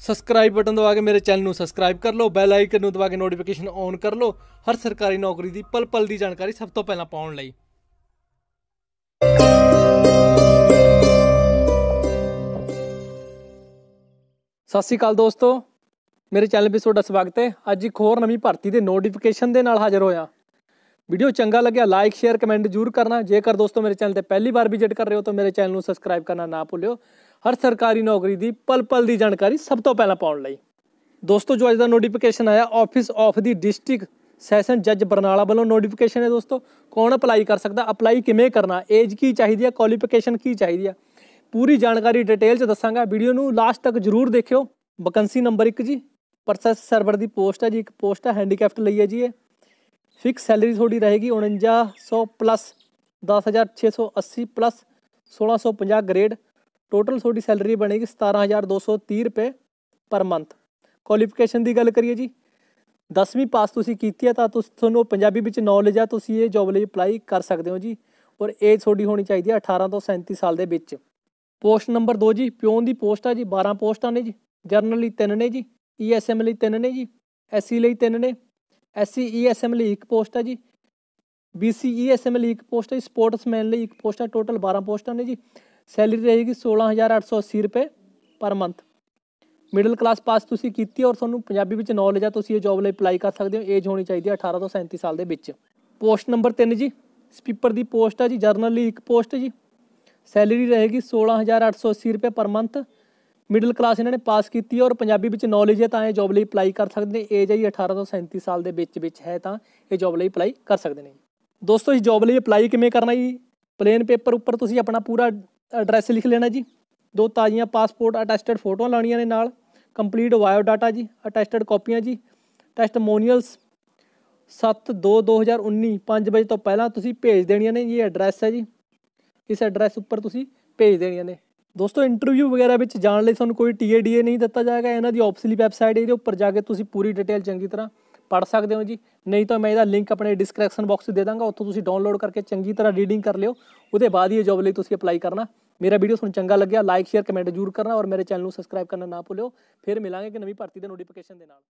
subscribe button ਦਬਾ ਕੇ ਮੇਰੇ channel ਨੂੰ ਸਬਸਕ੍ਰਾਈਬ ਕਰ ਲਓ ਬੈਲ ਆਈਕਨ ਨੂੰ ਦਬਾ ਕੇ ਨੋਟੀਫਿਕੇਸ਼ਨ ਔਨ ਕਰ ਲਓ ਹਰ ਸਰਕਾਰੀ ਨੌਕਰੀ ਦੀ ਪਲ-ਪਲ ਦੀ ਜਾਣਕਾਰੀ ਸਭ ਤੋਂ ਪਹਿਲਾਂ ਪਾਉਣ ਲਈ ਸਤਿ ਸ਼੍ਰੀ ਅਕਾਲ ਦੋਸਤੋ ਮੇਰੇ ਚੈਨਲ 'ਤੇ ਤੁਹਾਡਾ ਸਵਾਗਤ ਹੈ ਅੱਜ ਇੱਕ ਹੋਰ ਨਵੀਂ ਭਰਤੀ ਦੇ ਨੋਟੀਫਿਕੇਸ਼ਨ ਦੇ ਨਾਲ ਹਾਜ਼ਰ ਹੋਇਆ ਵੀਡੀਓ ਚੰਗਾ ਲੱਗਿਆ ਲਾਈਕ ਸ਼ੇਅਰ ਕਮੈਂਟ ਜ਼ਰੂਰ ਕਰਨਾ ਜੇਕਰ ਦੋਸਤੋ ਮੇਰੇ ਚੈਨਲ ਤੇ ਪਹਿਲੀ ਵਾਰ ਵਿਜ਼ਿਟ ਕਰ ਰਹੇ ਹੋ ਤਾਂ ਮੇਰੇ ਚੈਨਲ ਨੂੰ ਸਬਸਕ੍ਰਾਈਬ ਕਰਨਾ ਨਾ ਭੁੱਲਿਓ ਹਰ ਸਰਕਾਰੀ ਨੌਕਰੀ ਦੀ ਪਲ ਪਲ ਦੀ ਜਾਣਕਾਰੀ ਸਭ ਤੋਂ ਪਹਿਲਾਂ ਪਾਉਣ ਲਈ ਦੋਸਤੋ ਜੋ ਅੱਜ ਦਾ ਨੋਟੀਫਿਕੇਸ਼ਨ ਆਇਆ ਆਫਿਸ ਆਫ ਦੀ ਡਿਸਟ੍ਰਿਕਟ ਸੈਸ਼ਨ ਜੱਜ ਬਰਨਾਲਾ ਵੱਲੋਂ ਨੋਟੀਫਿਕੇਸ਼ਨ ਹੈ ਦੋਸਤੋ ਕੌਣ ਅਪਲਾਈ ਕਰ ਸਕਦਾ ਅਪਲਾਈ ਕਿਵੇਂ ਕਰਨਾ ਏਜ ਕੀ ਚਾਹੀਦੀ ਹੈ ਕੁਆਲੀਫਿਕੇਸ਼ਨ ਕੀ ਚਾਹੀਦੀ ਹੈ ਪੂਰੀ ਜਾਣਕਾਰੀ ਡਿਟੇਲ ਚ ਦੱਸਾਂਗਾ ਵੀਡੀਓ ਨੂੰ ਲਾਸਟ ਤੱਕ ਜਰੂਰ ਦੇਖਿਓ ਵੈਕੈਂਸੀ ਨੰਬਰ 1 ਜੀ ਪ੍ਰੋਸੈਸ ਸਰਵਰ ਦੀ ਪੋਸਟ ਹੈ ਜੀ ਇੱਕ ਪੋਸਟ ਹੈ ਹੈਂਡੀਕੈਪਟ ਲਈ ਹੈ ਜੀ ਇਹ ਫਿਕਸ ਸੈਲਰੀ ਥੋੜੀ ਰਹੇਗੀ 4900 ਪਲੱਸ 10680 ਪਲੱਸ 1650 ਗ੍ਰੇਡ ਟੋਟਲ ਤੁਹਾਡੀ ਸੈਲਰੀ ਬਣੇਗੀ 17230 ਰੁਪਏ ਪਰ ਮੰਥ ਕੁਆਲੀਫਿਕੇਸ਼ਨ ਦੀ ਗੱਲ ਕਰੀਏ ਜੀ 10ਵੀਂ ਪਾਸ ਤੁਸੀਂ ਕੀਤੀ ਹੈ ਤਾਂ ਤੁਹਾਨੂੰ ਪੰਜਾਬੀ ਵਿੱਚ ਨੌਲੇਜ ਆ ਤੁਸੀਂ ਇਹ ਜੌਬ ਲਈ ਅਪਲਾਈ ਕਰ ਸਕਦੇ ਹੋ ਜੀ ਔਰ ਏਜ ਤੁਹਾਡੀ ਹੋਣੀ ਚਾਹੀਦੀ ਹੈ 18 ਤੋਂ 37 ਸਾਲ ਦੇ ਵਿੱਚ ਪੋਸਟ ਨੰਬਰ 2 ਜੀ ਪਿਓਨ ਦੀ ਪੋਸਟ ਆ ਜੀ 12 ਪੋਸਟਾਂ ਨੇ ਜੀ ਜਰਨਲ ਲਈ 3 ਨੇ ਜੀ ਈਐਸਐਮ e ਲਈ 3 ਨੇ ਜੀ ਐਸਸੀ e ਲਈ 3 ਨੇ ਐਸਸੀ ਈਐਸਐਮ e, ਲਈ ਇੱਕ ਪੋਸਟ ਆ ਜੀ ਬੀਸੀ ਈਐਸਐਮ ਲਈ ਇੱਕ ਪੋਸਟ ਹੈ ਸਪੋਰਟਸਮੈਨ ਲਈ ਇੱਕ ਪੋਸਟ ਹੈ ਟੋਟਲ 12 ਪੋਸਟਾਂ ਨੇ ਜੀ ਸੈਲਰੀ ਰਹੇਗੀ 16880 ਰੁਪਏ ਪਰ ਮੰਥ ਮਿਡਲ ਕਲਾਸ ਪਾਸ ਤੁਸੀਂ ਕੀਤੀ ਔਰ ਤੁਹਾਨੂੰ ਪੰਜਾਬੀ ਵਿੱਚ ਨੌਲੇਜ ਆ ਤੁਸੀਂ ਇਹ ਜੌਬ ਲਈ ਅਪਲਾਈ ਕਰ ਸਕਦੇ ਹੋ ਏਜ ਹੋਣੀ ਚਾਹੀਦੀ ਹੈ 18 ਤੋਂ 37 ਸਾਲ ਦੇ ਵਿੱਚ ਪੋਸਟ ਨੰਬਰ 3 ਜੀ ਸਪੀਪਰ ਦੀ ਪੋਸਟ ਆ ਜੀ ਜਰਨਲ ਲਈ ਇੱਕ ਪੋਸਟ ਜੀ ਸੈਲਰੀ ਰਹੇਗੀ 16880 ਰੁਪਏ ਪਰ ਮੰਥ ਮਿਡਲ ਕਲਾਸ ਇਹਨਾਂ ਨੇ ਪਾਸ ਕੀਤੀ ਔਰ ਪੰਜਾਬੀ ਵਿੱਚ ਨੌਲੇਜ ਹੈ ਤਾਂ ਇਹ ਜੌਬ ਲਈ ਅਪਲਾਈ ਕਰ ਸਕਦੇ ਨੇ ਏਜ ਹੈ 18 ਤੋਂ 37 ਸਾਲ ਦੇ ਵਿੱਚ ਵਿੱਚ ਹੈ ਤਾਂ ਇਹ ਜੌਬ ਲਈ ਅਪਲਾਈ ਕਰ ਸਕਦੇ ਨੇ ਦੋਸਤੋ ਇਸ ਜੌਬ ਲਈ ਅਪਲਾਈ ਕਿਵੇਂ ਕਰਨਾ ਜੀ ਪਲੇਨ ਪੇਪਰ ਉੱਪਰ ਤੁਸੀਂ ਆਪਣਾ ਪੂਰਾ ਐਡਰੈਸ ਲਿਖ ਲੈਣਾ ਜੀ ਦੋ ਤਾਜ਼ੀਆਂ ਪਾਸਪੋਰਟ ਅਟੈਸਟਡ ਫੋਟੋਆਂ ਲਾਣੀਆਂ ਨੇ ਨਾਲ ਕੰਪਲੀਟ ਡਾਟਾ ਜੀ ਅਟੈਸਟਡ ਕਾਪੀਆਂ ਜੀ ਟੈਸਟਮੋਨੀਅਲਸ 7/2/2019 5 ਵਜੇ ਤੋਂ ਪਹਿਲਾਂ ਤੁਸੀਂ ਭੇਜ ਦੇਣੀਆਂ ਨੇ ਇਹ ਐਡਰੈਸ ਹੈ ਜੀ ਇਸ ਐਡਰੈਸ ਉੱਪਰ ਤੁਸੀਂ ਭੇਜ ਦੇਣੀਆਂ ਨੇ ਦੋਸਤੋ ਇੰਟਰਵਿਊ ਵਗੈਰਾ ਵਿੱਚ ਜਾਣ ਲਈ ਤੁਹਾਨੂੰ ਕੋਈ ਟੀਏਡੀਏ ਨਹੀਂ ਦਿੱਤਾ ਜਾਏਗਾ ਇਹਨਾਂ ਦੀ ਆਫਸਲੀ ਵੈਬਸਾਈਟ ਇਹਦੇ ਉੱਪਰ ਜਾ ਕੇ ਤੁਸੀਂ ਪੂਰੀ ਡਿਟੇਲ ਚੰਗੀ ਤਰ੍ਹਾਂ ਪੜ ਸਕਦੇ ਹੋ ਜੀ ਨਹੀਂ ਤਾਂ ਮੈਂ ਇਹਦਾ ਲਿੰਕ ਆਪਣੇ ਡਿਸਕ੍ਰਿਪਸ਼ਨ ਬਾਕਸ ਦੇ ਦਾਂਗਾ ਉੱਥੋਂ ਤੁਸੀਂ ਡਾਊਨਲੋਡ ਕਰਕੇ ਚੰਗੀ ਤਰ੍ਹਾਂ ਰੀਡਿੰਗ ਕਰ ਲਿਓ ਉਹਦੇ ਬਾਅਦ ਹੀ ਇਹ ਜੌਬ ਲਈ ਤੁਸੀਂ ਅਪਲਾਈ ਕਰਨਾ ਮੇਰਾ ਵੀਡੀਓ ਤੁਹਾਨੂੰ ਚੰਗਾ ਲੱਗਿਆ ਲਾਈਕ ਸ਼ੇਅਰ ਕਮੈਂਟ ਜ਼ਰੂਰ ਕਰਨਾ ਔਰ ਮੇਰੇ ਚੈਨਲ ਨੂੰ ਸਬਸਕ੍ਰਾਈਬ ਕਰਨਾ ਨਾ ਭੁੱਲਿਓ ਫਿਰ ਮਿਲਾਂਗੇ ਕਿ ਨਵੀਂ ਭਰਤੀ ਦੇ ਨੋਟੀਫਿਕੇਸ਼ਨ ਦੇ ਨਾਲ